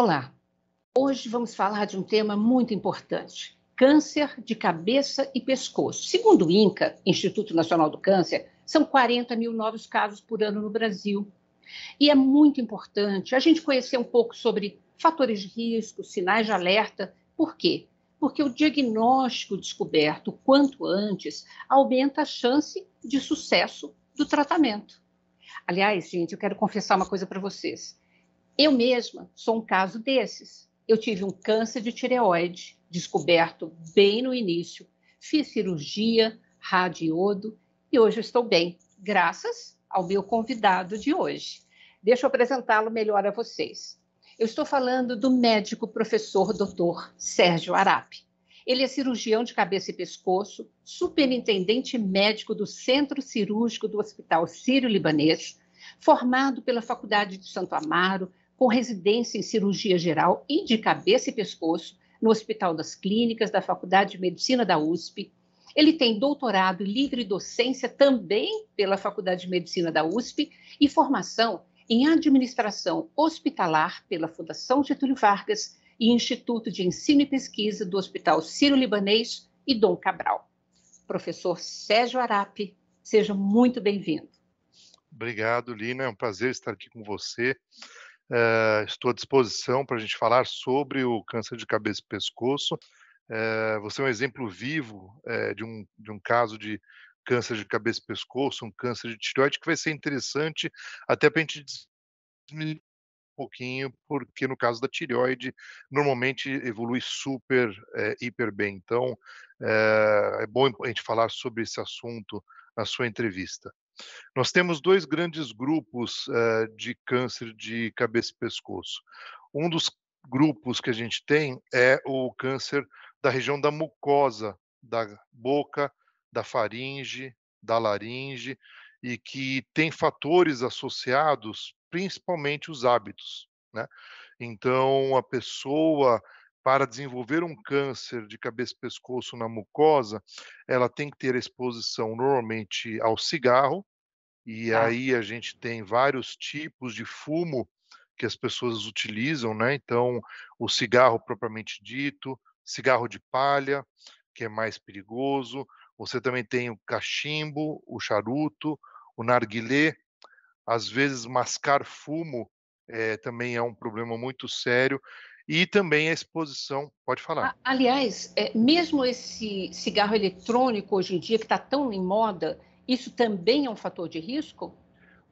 Olá! Hoje vamos falar de um tema muito importante: câncer de cabeça e pescoço. Segundo o INCA, Instituto Nacional do Câncer, são 40 mil novos casos por ano no Brasil. E é muito importante a gente conhecer um pouco sobre fatores de risco, sinais de alerta. Por quê? Porque o diagnóstico descoberto quanto antes aumenta a chance de sucesso do tratamento. Aliás, gente, eu quero confessar uma coisa para vocês eu mesma sou um caso desses. Eu tive um câncer de tireoide, descoberto bem no início, fiz cirurgia, radiodo e hoje estou bem, graças ao meu convidado de hoje. Deixa eu apresentá-lo melhor a vocês. Eu estou falando do médico professor doutor Sérgio Arape. Ele é cirurgião de cabeça e pescoço, superintendente médico do Centro Cirúrgico do Hospital Sírio-Libanês, formado pela Faculdade de Santo Amaro, com residência em cirurgia geral e de cabeça e pescoço no Hospital das Clínicas da Faculdade de Medicina da USP. Ele tem doutorado e livre docência também pela Faculdade de Medicina da USP e formação em administração hospitalar pela Fundação Getúlio Vargas e Instituto de Ensino e Pesquisa do Hospital Sírio-Libanês e Dom Cabral. Professor Sérgio Arape, seja muito bem-vindo. Obrigado, Lina. É um prazer estar aqui com você. Eh, estou à disposição para a gente falar sobre o câncer de cabeça e pescoço. Eh, você é um exemplo vivo eh, de, um, de um caso de câncer de cabeça e pescoço, um câncer de tireoide, que vai ser interessante até para a gente um pouquinho, porque no caso da tireoide, normalmente evolui super, hiper bem. Então, é bom a gente falar sobre esse assunto na sua entrevista. Nós temos dois grandes grupos uh, de câncer de cabeça e pescoço. Um dos grupos que a gente tem é o câncer da região da mucosa, da boca, da faringe, da laringe, e que tem fatores associados principalmente os hábitos. Né? Então, a pessoa para desenvolver um câncer de cabeça e pescoço na mucosa, ela tem que ter exposição normalmente ao cigarro, e ah. aí a gente tem vários tipos de fumo que as pessoas utilizam, né? Então, o cigarro propriamente dito, cigarro de palha, que é mais perigoso. Você também tem o cachimbo, o charuto, o narguilé. Às vezes, mascar fumo é, também é um problema muito sério e também a exposição. Pode falar. Aliás, é, mesmo esse cigarro eletrônico hoje em dia, que está tão em moda, isso também é um fator de risco?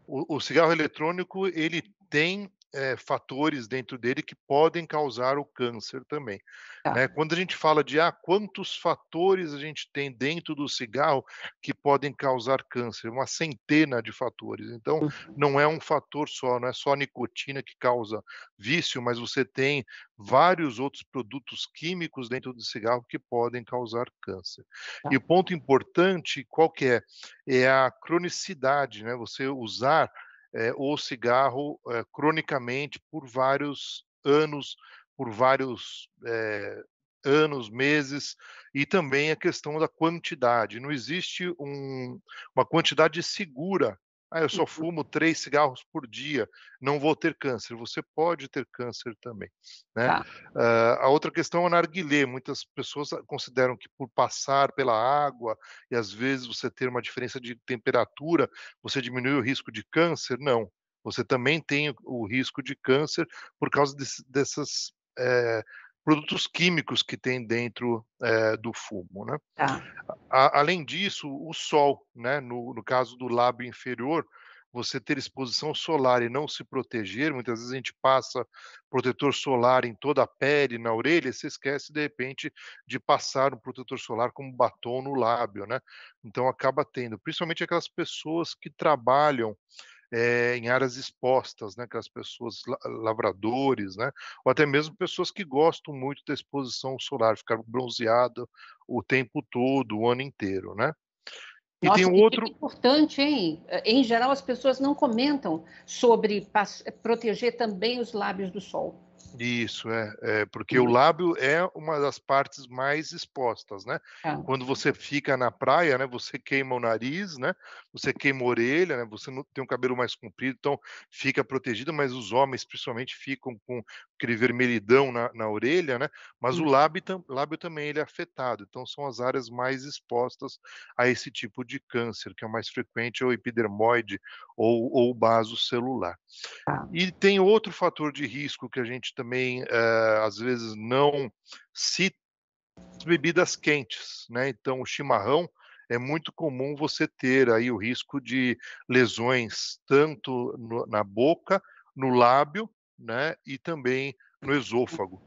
O, o cigarro eletrônico ele tem é, fatores dentro dele que podem causar o câncer também. Tá. Né? Quando a gente fala de ah, quantos fatores a gente tem dentro do cigarro que podem causar câncer, uma centena de fatores. Então, uhum. não é um fator só, não é só a nicotina que causa vício, mas você tem vários outros produtos químicos dentro do cigarro que podem causar câncer. E tá. o ponto importante, qual que é? É a cronicidade, né? Você usar é, eh, o cigarro é, cronicamente por vários anos, por vários é, anos, meses, e também a questão da quantidade. Não existe um, uma quantidade segura ah, eu só uhum. fumo três cigarros por dia, não vou ter câncer. Você pode ter câncer também. Né? Tá. Uh, a outra questão é o narguilé. Muitas pessoas consideram que por passar pela água e às vezes você ter uma diferença de temperatura, você diminui o risco de câncer. Não. Você também tem o risco de câncer por causa de, dessas é, produtos químicos que tem dentro é, do fumo. Né? Ah. A, além disso, o sol, né? no, no caso do lábio inferior, você ter exposição solar e não se proteger, muitas vezes a gente passa protetor solar em toda a pele, na orelha, e se esquece de repente de passar um protetor solar como batom no lábio, né? Então acaba tendo, principalmente aquelas pessoas que trabalham é, em áreas expostas, né, aquelas pessoas lavradores, né, ou até mesmo pessoas que gostam muito da exposição solar, ficar bronzeado o tempo todo, o ano inteiro, né? E Nossa, tem outro é importante, hein? Eh, em geral, as pessoas não comentam sobre proteger também os lábios do sol. Isso, é, é porque uhum. o lábio é uma das partes mais expostas, né? Tá. Quando você fica na praia, né, você queima o nariz, né? Você queima a orelha, né? Você não tem um cabelo mais comprido, então fica protegido, mas os homens principalmente ficam com aquele vermelhidão na, na orelha, né? Mas uhum. o lábio, lábio também ele é afetado, então são as áreas mais expostas a esse tipo de câncer, que é o mais frequente, ou epidermoide ou, ou basocelular. Ah. Tá. E tem outro fator de risco que a gente também é, às vezes não cita as bebidas quentes, né? Então o chimarrão é muito comum você ter aí o risco de lesões tanto no, na boca, no lábio, né? E também no esôfago,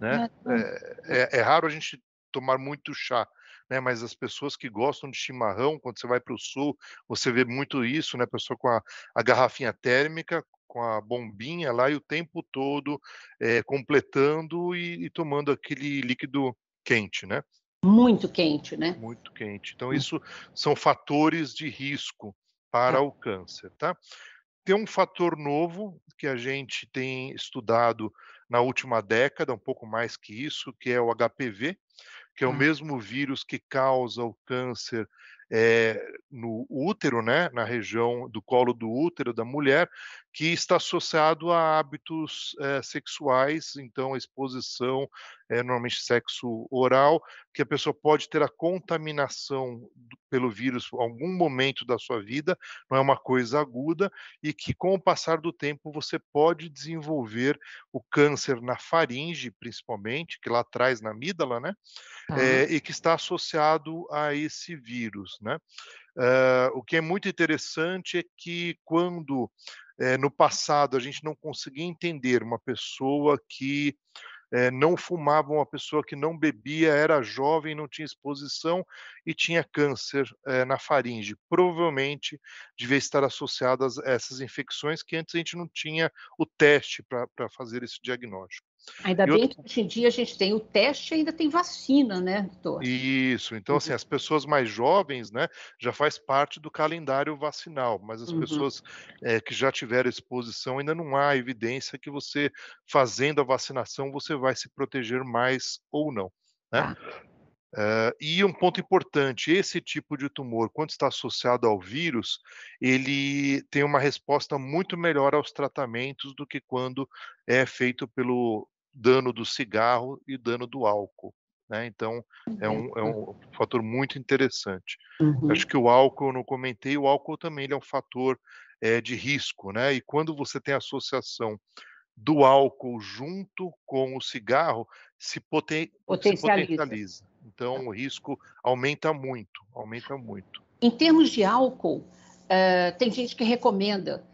né? né é, hum. é, é raro a gente tomar muito chá, né, mas as pessoas que gostam de chimarrão, quando você vai para o sul, você vê muito isso, né? Pessoa com a, a garrafinha térmica, com a bombinha lá e o tempo todo é, completando e, e, tomando aquele líquido quente, né? Muito quente, né? Muito quente. Então, hum. isso são fatores de risco para tá. o câncer, tá? Tem um fator novo que a gente tem estudado na última década, um pouco mais que isso, que é o HPV, que é o tá. mesmo vírus que causa o câncer é, no útero, né, na região do colo do útero da mulher, que está associado a hábitos é, sexuais, então a exposição, é, normalmente sexo oral, que a pessoa pode ter a contaminação do, pelo vírus em algum momento da sua vida, não é uma coisa aguda, e que com o passar do tempo você pode desenvolver o câncer na faringe, principalmente, que lá atrás na amígdala, né, ah. e que está associado a esse vírus, né? Uh, o que é muito interessante é que quando eh, no passado a gente não conseguia entender uma pessoa que eh, não fumava, uma pessoa que não bebia, era jovem, não tinha exposição e tinha câncer na faringe. Provavelmente devia estar associada a essas infecções que antes a gente não tinha o teste para fazer esse diagnóstico. Ainda e bem outro... que hoje em dia a gente tem o teste e ainda tem vacina, né, doutor? Isso, então assim, uhum. assim, as pessoas mais jovens, né, já faz parte do calendário vacinal, mas as uhum. pessoas é, que já tiveram exposição ainda não há evidência que você, fazendo a vacinação, você vai se proteger mais ou não, né? Ah. Uh, e um ponto importante: esse tipo de tumor, quando está associado ao vírus, ele tem uma resposta muito melhor aos tratamentos do que quando é feito pelo dano do cigarro e dano do álcool. Né? Então, é uhum. um, é um fator muito interessante. Uhum. Acho que o álcool, eu não comentei, o álcool também é um fator é, de risco. Né? E quando você tem associação do álcool junto com o cigarro, se, poten potencializa. Se potencializa. Então, o risco aumenta muito, aumenta muito. Em termos de álcool, uh, tem gente que recomenda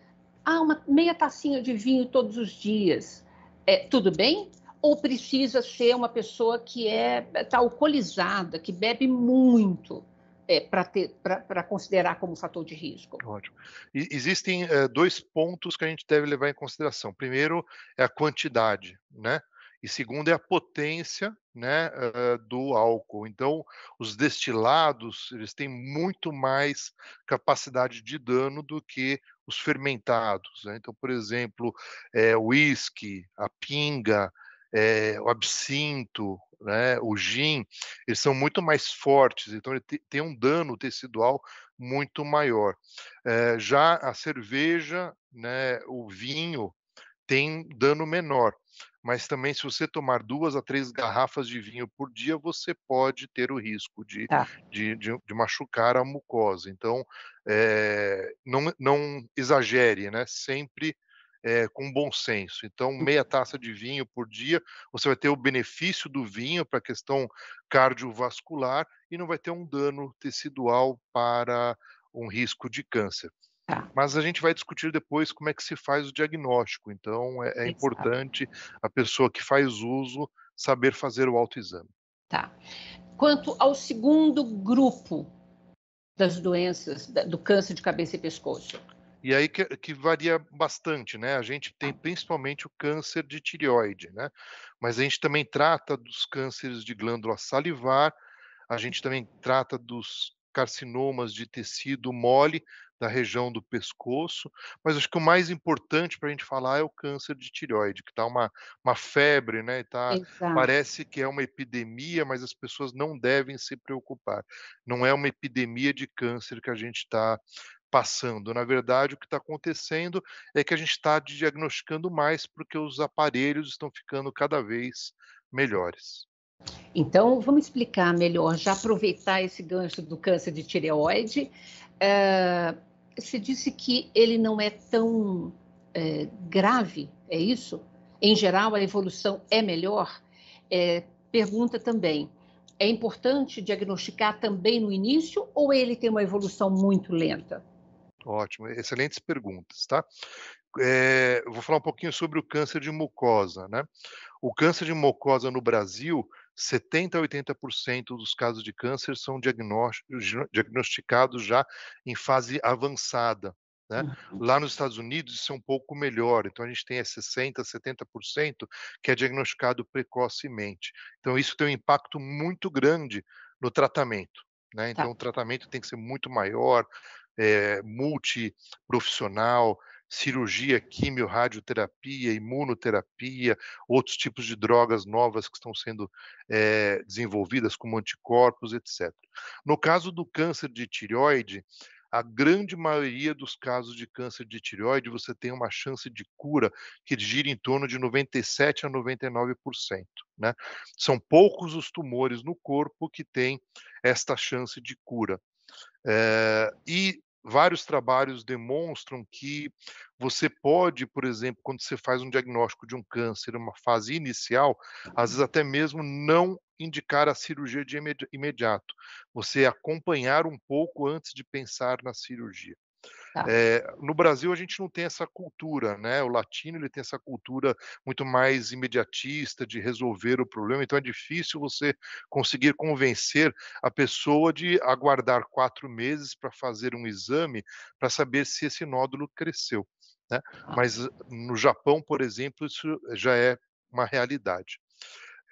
ah, uma meia tacinha de vinho todos os dias é, tudo bem? Ou precisa ser uma pessoa que é tá alcoolizada, que bebe muito? É, para considerar como fator de risco. Ótimo. E, existem é, dois pontos que a gente deve levar em consideração. Primeiro é a quantidade, né? E segundo é a potência, né, uh, do álcool. Então, os destilados eles têm muito mais capacidade de dano do que os fermentados. Né? Então, por exemplo, é, o uísque, a pinga, é, o absinto, né, o gin, eles são muito mais fortes, então ele tem um dano tecidual muito maior. É, já a cerveja, né, o vinho, tem dano menor. Mas também, se você tomar duas a três garrafas de vinho por dia, você pode ter o risco de, tá. de, de, de, machucar a mucosa. Então, é, não, não exagere, né? Sempre é, com bom senso. Então, hum. meia taça de vinho por dia, você vai ter o benefício do vinho para a questão cardiovascular e não vai ter um dano tecidual para um risco de câncer. Tá. Mas a gente vai discutir depois como é que se faz o diagnóstico. Então, é, é importante a pessoa que faz uso saber fazer o autoexame. Tá. Quanto ao segundo grupo das doenças, do câncer de cabeça e pescoço? E aí que, que, varia bastante, né? A gente tem tá. principalmente o câncer de tireoide, né? Mas a gente também trata dos cânceres de glândula salivar, a gente também trata dos carcinomas de tecido mole da região do pescoço, mas acho que o mais importante para a gente falar é o câncer de tireoide, que está uma, uma febre, né? Tá, parece que é uma epidemia, mas as pessoas não devem se preocupar. Não é uma epidemia de câncer que a gente está passando. Na verdade, o que está acontecendo é que a gente está diagnosticando mais porque os aparelhos estão ficando cada vez melhores. Então, vamos explicar melhor, já aproveitar esse gancho do câncer de tireoide. É, eh, você disse que ele não é tão é, grave, é isso? Em geral, a evolução é melhor? É, pergunta também, é importante diagnosticar também no início ou ele tem uma evolução muito lenta? Ótimo, excelentes perguntas, tá? É, vou falar um pouquinho sobre o câncer de mucosa, né? O câncer de mucosa no Brasil 70% a 80% dos casos de câncer são diagnosticados já em fase avançada. Né? Uhum. Lá nos Estados Unidos isso é um pouco melhor, então a gente tem 60%, 70% que é diagnosticado precocemente. Então isso tem um impacto muito grande no tratamento. Né? Tá. Então tá. o tratamento tem que ser muito maior, é, multiprofissional, cirurgia, quimio, radioterapia, imunoterapia, outros tipos de drogas novas que estão sendo é, desenvolvidas, como anticorpos, etc. No caso do câncer de tireoide, a grande maioria dos casos de câncer de tireoide, você tem uma chance de cura que gira em torno de 97% a 99%. Né? São poucos os tumores no corpo que têm esta chance de cura. É, e vários trabalhos demonstram que você pode, por exemplo, quando você faz um diagnóstico de um câncer, uma fase inicial, às vezes até mesmo não indicar a cirurgia de imediato. Você acompanhar um pouco antes de pensar na cirurgia. Tá. É, no Brasil a gente não tem essa cultura, né? O latino ele tem essa cultura muito mais imediatista de resolver o problema, então é difícil você conseguir convencer a pessoa de aguardar quatro meses para fazer um exame para saber se esse nódulo cresceu. Né? Ah. Mas eh, no Japão, por exemplo, isso já é uma realidade.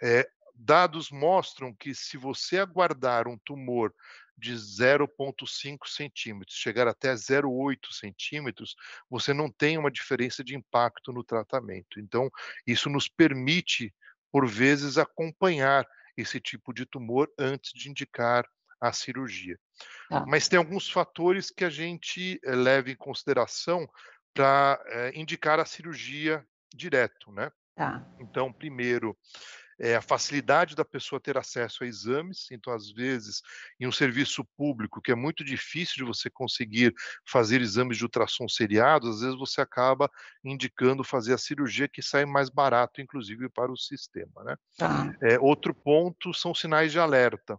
É, dados mostram que se você aguardar um tumor de 0,5 centímetros, chegar até 0,8 centímetros, você não tem uma diferença de impacto no tratamento. Então, isso nos permite, por vezes, acompanhar esse tipo de tumor antes de indicar a cirurgia. Ah. Mas tem alguns fatores que a gente eh, leva em consideração para é, eh, indicar a cirurgia direto, né? Ah. Então, primeiro, é, a facilidade da pessoa ter acesso a exames. Então, às vezes, em um serviço público, que é muito difícil de você conseguir fazer exames de ultrassom seriados, às vezes você acaba indicando fazer a cirurgia que sai mais barato, inclusive, para o sistema. Né? Tá. É, outro ponto são sinais de alerta.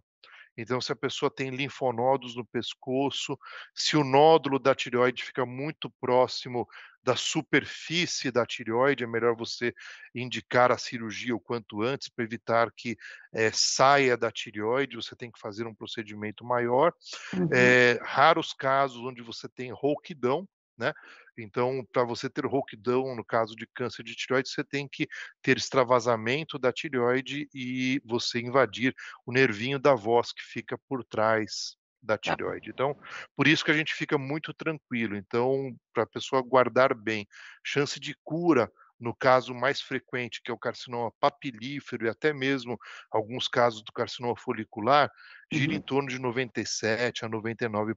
Então, se a pessoa tem linfonodos no pescoço, se o nódulo da tireoide fica muito próximo da superfície da tireoide, é melhor você indicar a cirurgia o quanto antes para evitar que é, saia da tireoide. Você tem que fazer um procedimento maior. Uhum. É, raros casos onde você tem rouquidão, né? Então, para você ter rouquidão no caso de câncer de tireoide, você tem que ter extravasamento da tireoide e você invadir o nervinho da voz que fica por trás da tá. tireoide. Então, por isso que a gente fica muito tranquilo. Então, para a pessoa guardar bem, chance de cura no caso mais frequente, que é o carcinoma papilífero e até mesmo alguns casos do carcinoma folicular, gira uhum. em torno de 97 a 99%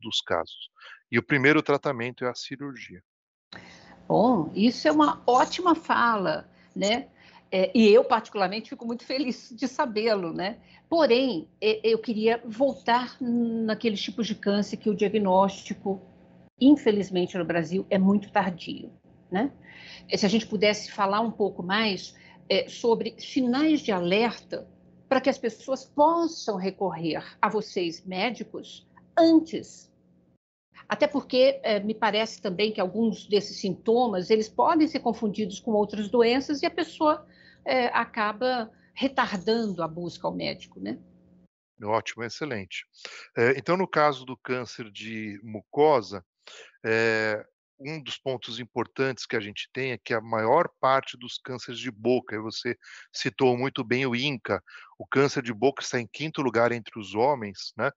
dos casos. E o primeiro tratamento é a cirurgia. Bom, isso é uma ótima fala, né? É, e eu, particularmente, fico muito feliz de sabê-lo, né? Porém, eu queria voltar naqueles tipos de câncer que o diagnóstico, infelizmente, no Brasil é muito tardio. Né? É, se a gente pudesse falar um pouco mais é, sobre sinais de alerta para que as pessoas possam recorrer a vocês, médicos, antes. Até porque é, me parece também que alguns desses sintomas eles podem ser confundidos com outras doenças e a pessoa é, acaba retardando a busca ao médico, né? Ótimo, excelente. É, então, no caso do câncer de mucosa, é, um dos pontos importantes que a gente tem é que a maior parte dos cânceres de boca, e você citou muito bem o INCA, o câncer de boca está em quinto lugar entre os homens, né?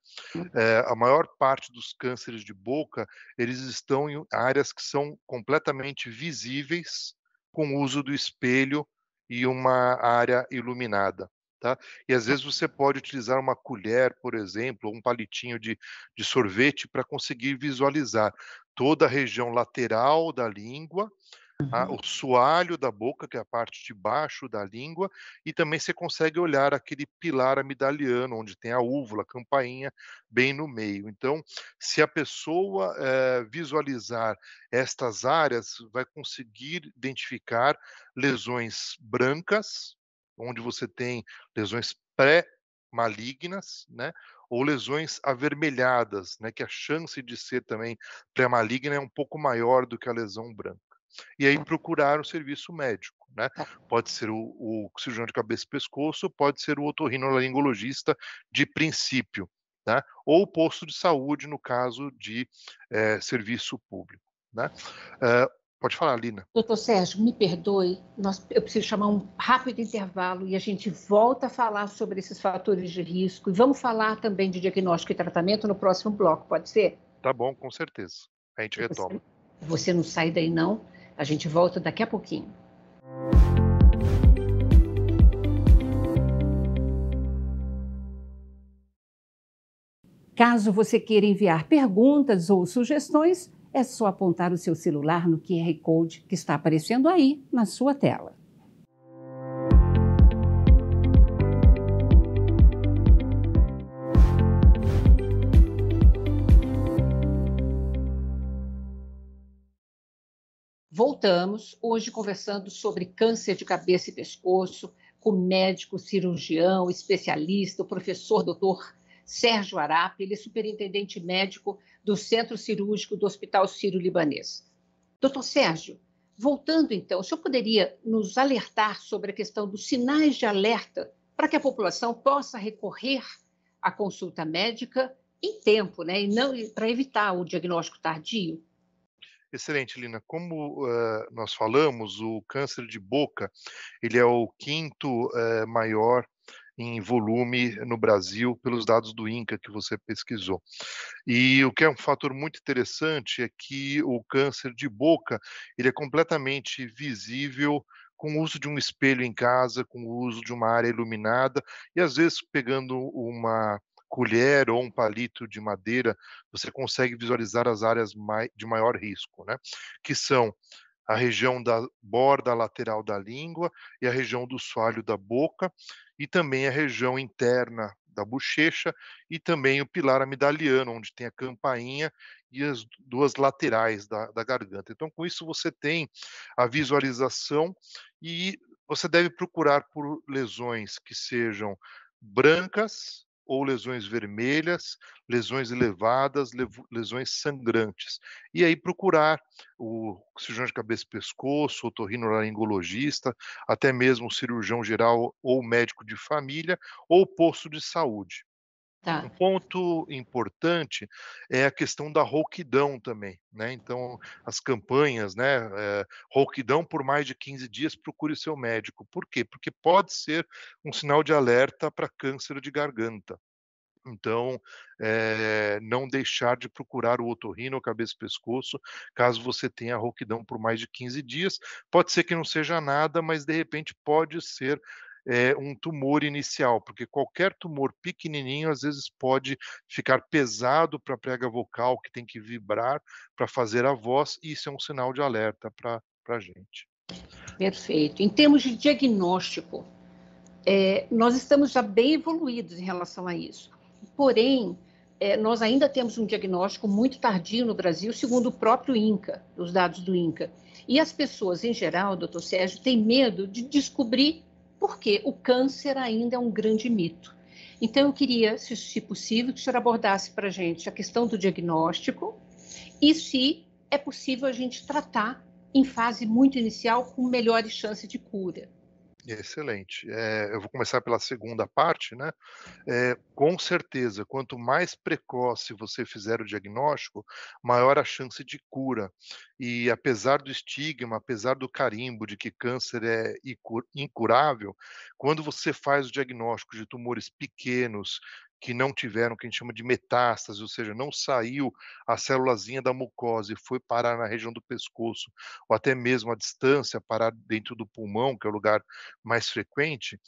É, a maior parte dos cânceres de boca, eles estão em áreas que são completamente visíveis com o uso do espelho e uma área iluminada. Tá? E às vezes você pode utilizar uma colher, por exemplo, ou um palitinho de, de sorvete para conseguir visualizar toda a região lateral da língua, tá? uhum. a, o sualho da boca, que é a parte de baixo da língua, e também você consegue olhar aquele pilar amidaliano, onde tem a úvula, a campainha, bem no meio. Então, se a pessoa é, visualizar estas áreas, vai conseguir identificar lesões brancas, onde você tem lesões pré malignas, né? ou lesões avermelhadas, né, que a chance de ser também pré-maligna é um pouco maior do que a lesão branca. E aí procurar o serviço médico, né? Tá. Pode ser o, o cirurgião de cabeça e pescoço, pode ser o otorrinolaringologista de princípio, né? Ou posto de saúde no caso de é, serviço público. Né? Uh, Pode falar, Lina. Doutor Sérgio, me perdoe, nós, eu preciso chamar um rápido intervalo e a gente volta a falar sobre esses fatores de risco. E vamos falar também de diagnóstico e tratamento no próximo bloco, pode ser? Tá bom, com certeza. A gente retoma. Você, você não sai daí, não. A gente volta daqui a pouquinho. Caso você queira enviar perguntas ou sugestões, é só apontar o seu celular no QR Code que está aparecendo aí na sua tela. Voltamos hoje conversando sobre câncer de cabeça e pescoço com médico, cirurgião, especialista, o professor doutor Sérgio Arap, ele é superintendente médico do Centro Cirúrgico do Hospital Sírio-Libanês. Doutor Sérgio, voltando então, o senhor poderia nos alertar sobre a questão dos sinais de alerta para que a população possa recorrer à consulta médica em tempo, né, e não para evitar o diagnóstico tardio? Excelente, Lina. Como uh, nós falamos, o câncer de boca ele é o quinto uh, maior em volume no Brasil pelos dados do INCA que você pesquisou. E o que é um fator muito interessante é que o câncer de boca ele é completamente visível com o uso de um espelho em casa, com o uso de uma área iluminada e às vezes pegando uma colher ou um palito de madeira, você consegue visualizar as áreas de maior risco, né? Que são a região da borda lateral da língua e a região do soalho da boca, e também a região interna da bochecha, e também o pilar amidaliano, onde tem a campainha e as duas laterais da, da garganta. Então, com isso, você tem a visualização e você deve procurar por lesões que sejam brancas, ou lesões vermelhas, lesões elevadas, lesões sangrantes. E aí procurar o cirurgião de cabeça e pescoço, otorrinolaringologista, até mesmo o cirurgião geral ou médico de família ou posto de saúde. Tá. Um ponto importante é a questão da rouquidão também, né? Então, as campanhas, né? É, rouquidão por mais de 15 dias, procure seu médico. Por quê? Porque pode ser um sinal de alerta para câncer de garganta. Então, é, não deixar de procurar o otorrino, cabeça e pescoço, caso você tenha rouquidão por mais de 15 dias. Pode ser que não seja nada, mas de repente pode ser é, um tumor inicial, porque qualquer tumor pequenininho às vezes pode ficar pesado para a prega vocal, que tem que vibrar para fazer a voz, e isso é um sinal de alerta para a gente. Perfeito. Em termos de diagnóstico, é, nós estamos já bem evoluídos em relação a isso. Porém, é, nós ainda temos um diagnóstico muito tardio no Brasil, segundo o próprio INCA, os dados do INCA. E as pessoas, em geral, doutor Sérgio, têm medo de descobrir porque o câncer ainda é um grande mito. Então, eu queria, se, se possível, que o senhor abordasse para a gente a questão do diagnóstico e se é possível a gente tratar em fase muito inicial com melhores chances de cura. Excelente. É, eu vou começar pela segunda parte, né? É, com certeza, quanto mais precoce você fizer o diagnóstico, maior a chance de cura. E apesar do estigma, apesar do carimbo de que câncer é incurável, quando você faz o diagnóstico de tumores pequenos, que não tiveram o que a gente chama de metástase, ou seja, não saiu a célulazinha da mucosa e foi parar na região do pescoço, ou até mesmo a distância parar dentro do pulmão, que é o lugar mais frequente,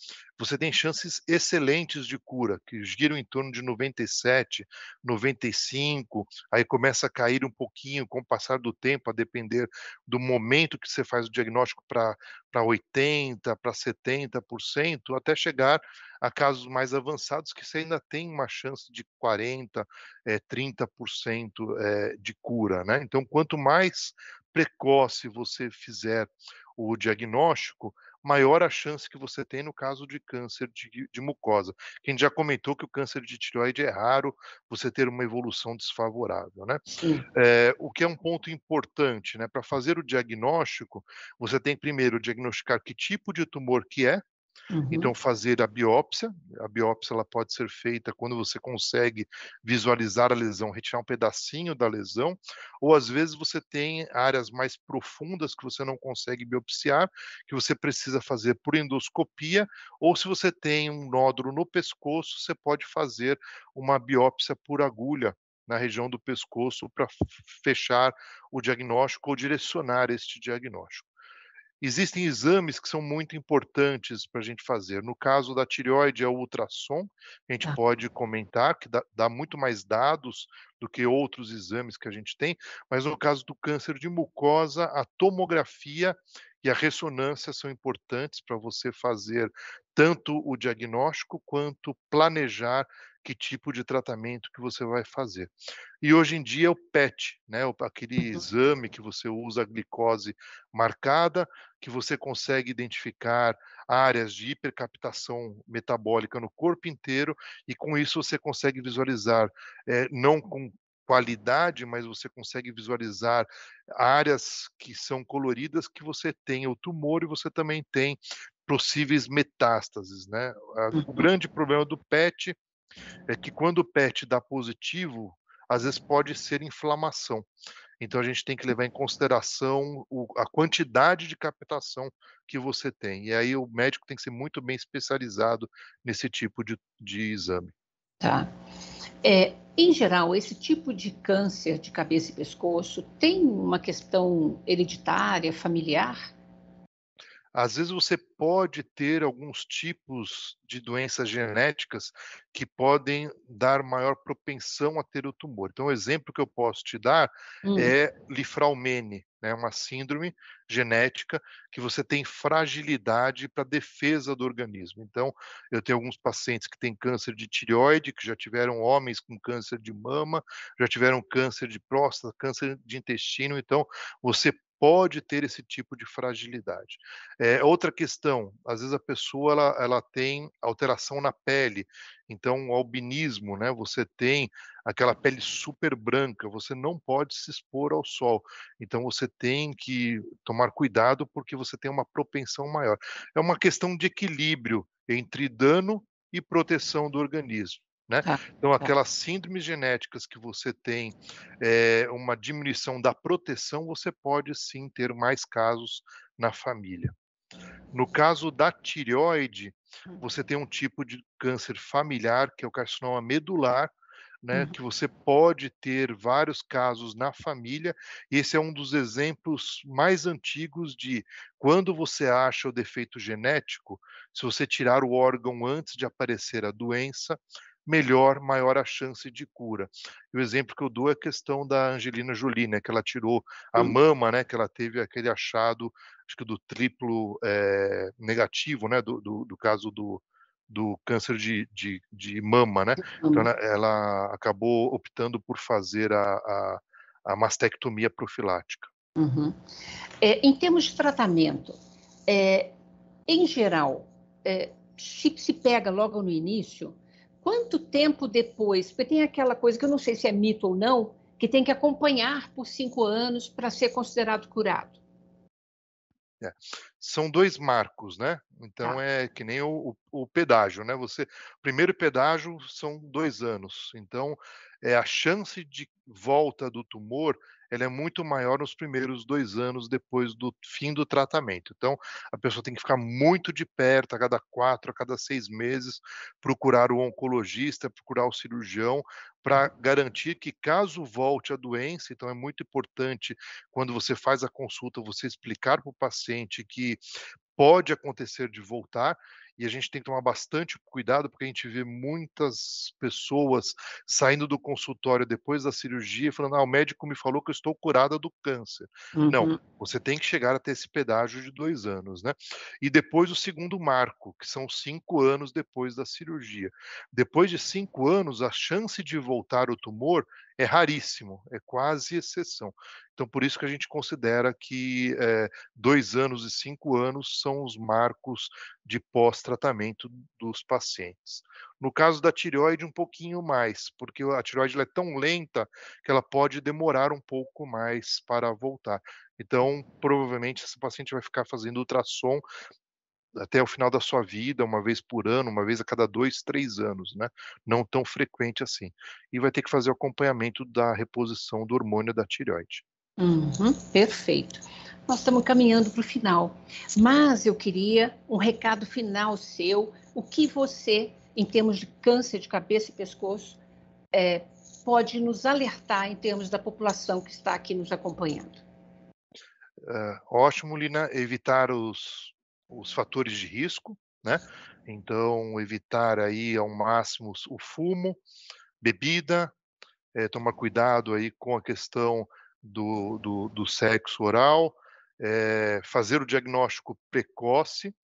você tem chances excelentes de cura, que giram em torno de 97, 95, aí começa a cair um pouquinho com o passar do tempo, a depender do momento que você faz o diagnóstico para 80, para 70%, até chegar a casos mais avançados que você ainda tem uma chance de 40, é, 30% é, de cura, né? Então, quanto mais precoce você fizer o diagnóstico, maior a chance que você tem no caso de câncer de, de mucosa. Quem já comentou que o câncer de tireoide é raro você ter uma evolução desfavorável, né? É, o que é um ponto importante, né? Para fazer o diagnóstico, você tem primeiro diagnosticar que tipo de tumor que é, então, uhum. Então, fazer a biópsia, a biópsia ela pode ser feita quando você consegue visualizar a lesão, retirar um pedacinho da lesão, ou às vezes você tem áreas mais profundas que você não consegue biopsiar, que você precisa fazer por endoscopia, ou se você tem um nódulo no pescoço, você pode fazer uma biópsia por agulha, na região do pescoço para fechar o diagnóstico ou direcionar este diagnóstico. Existem exames que são muito importantes para a gente fazer. No caso da tireoide, é o ultrassom, a gente ah. pode comentar, que dá, dá, muito mais dados do que outros exames que a gente tem, mas no caso do câncer de mucosa, a tomografia e a ressonância são importantes para você fazer tanto o diagnóstico quanto planejar que tipo de tratamento que você vai fazer. E hoje em dia é o PET, né? aquele uhum. exame que você usa a glicose marcada, que você consegue identificar áreas de hipercaptação metabólica no corpo inteiro, e com isso você consegue visualizar, é, não com qualidade, mas você consegue visualizar áreas que são coloridas que você tem o tumor e você também tem possíveis metástases, né? O uhum. grande problema do PET é que quando o PET dá positivo, às vezes pode ser inflamação. Então a gente tem que levar em consideração o, a quantidade de captação que você tem. E aí o médico tem que ser muito bem especializado nesse tipo de, de exame. Tá? É, em geral, esse tipo de câncer de cabeça e pescoço tem uma questão hereditária, familiar? Às vezes você pode ter alguns tipos de doenças genéticas que podem dar maior propensão a ter o tumor. Então, o exemplo que eu posso te dar hum. é Lifraumene, né, uma síndrome genética que você tem fragilidade para defesa do organismo. Então, eu tenho alguns pacientes que têm câncer de tireoide, que já tiveram homens com câncer de mama, já tiveram câncer de próstata, câncer de intestino. Então, você pode ter esse tipo de fragilidade. É, outra questão, às vezes a pessoa ela, ela tem alteração na pele, então o albinismo, né? Você tem aquela pele super branca, você não pode se expor ao sol, então você tem que tomar cuidado porque você tem uma propensão maior. É uma questão de equilíbrio entre dano e proteção do organismo. Né? Tá, então, tá. aquelas tá. síndromes genéticas que você tem é, uma diminuição da proteção, você pode sim ter mais casos na família. No caso da tireoide, hum. você tem um tipo de câncer familiar, que é o carcinoma medular, né, uhum. que você pode ter vários casos na família. Esse é um dos exemplos mais antigos de quando você acha o defeito genético, se você tirar o órgão antes de aparecer a doença, melhor, maior a chance de cura. E o exemplo que eu dou é a questão da Angelina Jolie, né, que ela tirou a mama, né, que ela teve aquele achado, acho que do triplo é, negativo, né, do, do, do caso do, do câncer de, de, de, mama, né? Então ela, ela acabou optando por fazer a, a, a mastectomia profilática. Uhum. É, em termos de tratamento, é, em geral, é, se se pega logo no início Quanto tempo depois? Porque tem aquela coisa que eu não sei se é mito ou não, que tem que acompanhar por cinco anos para ser considerado curado. É. São dois marcos, né? Então tá. é que nem o, o, o, pedágio, né? Você primeiro pedágio são dois anos. Então é, a chance de volta do tumor ela é muito maior nos primeiros dois anos depois do fim do tratamento. Então, a pessoa tem que ficar muito de perto, a cada quatro, a cada seis meses, procurar o oncologista, procurar o cirurgião, para garantir que caso volte a doença, então é muito importante quando você faz a consulta, você explicar para o paciente que pode acontecer de voltar e a gente tem que tomar bastante cuidado, porque a gente vê muitas pessoas saindo do consultório depois da cirurgia e falando: ah, o médico me falou que eu estou curada do câncer. Uhum. Não, você tem que chegar até esse pedágio de dois anos, né? E depois o segundo marco, que são cinco anos depois da cirurgia. Depois de cinco anos, a chance de voltar o tumor é raríssimo, é quase exceção. Então, por isso que a gente considera que é, dois anos e cinco anos são os marcos de pós-tratamento dos pacientes. No caso da tireoide, um pouquinho mais, porque a tireoide é tão lenta que ela pode demorar um pouco mais para voltar. Então, provavelmente, esse paciente vai ficar fazendo ultrassom até o final da sua vida, uma vez por ano, uma vez a cada dois, três anos, né? Não tão frequente assim. E vai ter que fazer o acompanhamento da reposição do hormônio da tireoide. Uhum, perfeito. Nós estamos caminhando para o final, mas eu queria um recado final seu. O que você, em termos de câncer de cabeça e pescoço, é, pode nos alertar em termos da população que está aqui nos acompanhando? Uh, ótimo, Lina, evitar os, os fatores de risco, né? Então, evitar aí ao máximo o fumo, bebida, é, tomar cuidado aí com a questão do, do, do sexo oral, é, fazer o diagnóstico precoce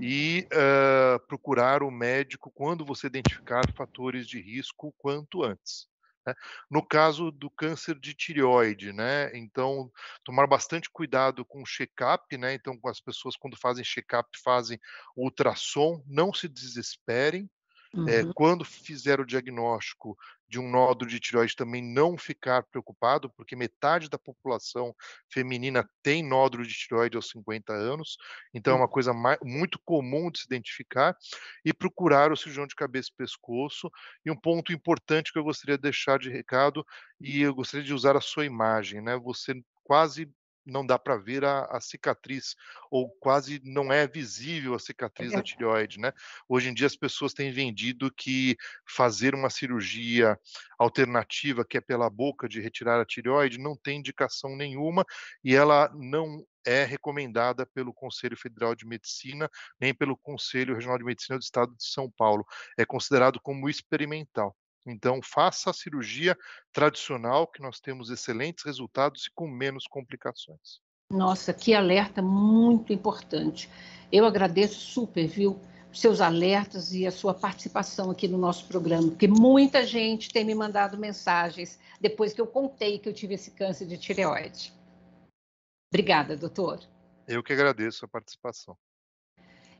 e uh, procurar o médico quando você identificar fatores de risco quanto antes. Né? No caso do câncer de tireoide, né? Então, tomar bastante cuidado com o check-up, né? Então, as pessoas, quando fazem check-up, fazem ultrassom, não se desesperem, é, uhum. É, quando fizer o diagnóstico de um nódulo de tireoide, também não ficar preocupado, porque metade da população feminina tem nódulo de tireoide aos 50 anos, então é uhum. é uma coisa mais, muito comum de se identificar, e procurar o cirurgião de cabeça e pescoço. E um ponto importante que eu gostaria de deixar de recado, e eu gostaria de usar a sua imagem, né? Você quase não dá para ver a, a, cicatriz, ou quase não é visível a é cicatriz da tireoide. Né? Hoje em dia as pessoas têm vendido que fazer uma cirurgia alternativa, que é pela boca de retirar a tireoide, não tem indicação nenhuma e ela não é recomendada pelo Conselho Federal de Medicina, nem pelo Conselho Regional de Medicina do Estado de São Paulo. É considerado como experimental. Então, faça a cirurgia tradicional, que nós temos excelentes resultados e com menos complicações. Nossa, que alerta muito importante. Eu agradeço super, viu, seus alertas e a sua participação aqui no nosso programa, porque muita gente tem me mandado mensagens depois que eu contei que eu tive esse câncer de tireoide. Obrigada, doutor. Eu que agradeço a participação.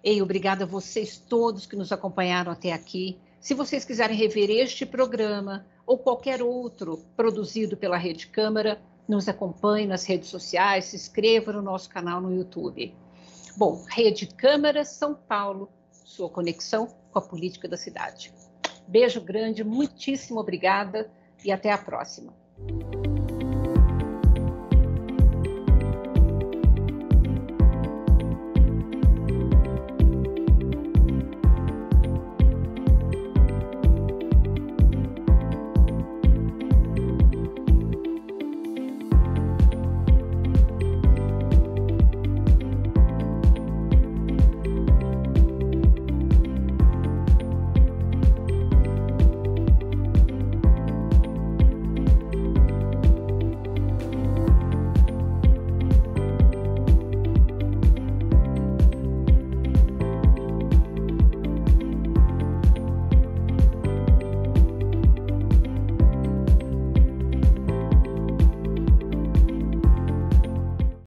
Ei, obrigada a vocês todos que nos acompanharam até aqui. Se vocês quiserem rever este programa ou qualquer outro produzido pela Rede Câmara, nos acompanhe nas redes sociais, se inscreva no nosso canal no YouTube. Bom, Rede Câmara São Paulo, sua conexão com a política da cidade. Beijo grande, muitíssimo obrigada e até a próxima.